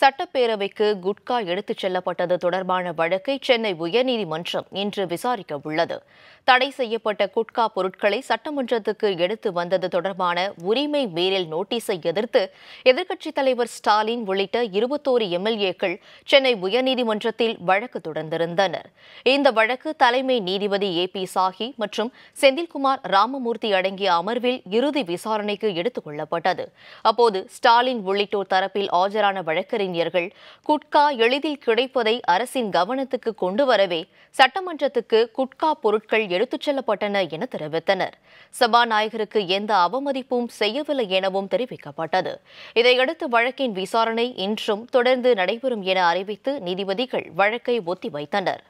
சட்டப்பேரவைக்கு குட்கா எடுத்துச் செல்லப்பட்டது தொடர்பான வழக்கை சென்னை உயர்நீதிமன்றம் இன்று விசாரிக்க உள்ளது தடை செய்யப்பட்ட குட்கா பொருட்களை சட்டமன்றத்துக்கு எடுத்து வந்தது தொடர்பான உரிமை மீறல் நோட்டீஸை எதிர்த்து எதிர்க்கட்சித் தலைவர் ஸ்டாலின் உள்ளிட்ட இருபத்தோரு எம்எல்ஏக்கள் சென்னை உயர்நீதிமன்றத்தில் வழக்கு தொடர்ந்திருந்தனர் இந்த வழக்கு தலைமை நீதிபதி ஏ பி சாஹி மற்றும் செந்தில்குமார் ராமமூர்த்தி அடங்கிய அமர்வில் இறுதி விசாரணைக்கு எடுத்துக் கொள்ளப்பட்டது அப்போது ஸ்டாலின் உள்ளிட்டோர் தரப்பில் ஆஜரான வழக்கறிஞர் வழக்கறிஞர்கள் குட்கா எளிதில் கிடைப்பதை அரசின் கவனத்துக்கு கொண்டு வரவே சட்டமன்றத்துக்கு குட்கா பொருட்கள் எடுத்துச் செல்லப்பட்டன என தெரிவித்தனர் சபாநாயகருக்கு எந்த அவமதிப்பும் செய்யவில்லை எனவும் தெரிவிக்கப்பட்டது இதையடுத்து வழக்கின் விசாரணை இன்றும் தொடர்ந்து நடைபெறும் என அறிவித்து நீதிபதிகள் வழக்கை ஒத்திவைத்தனா்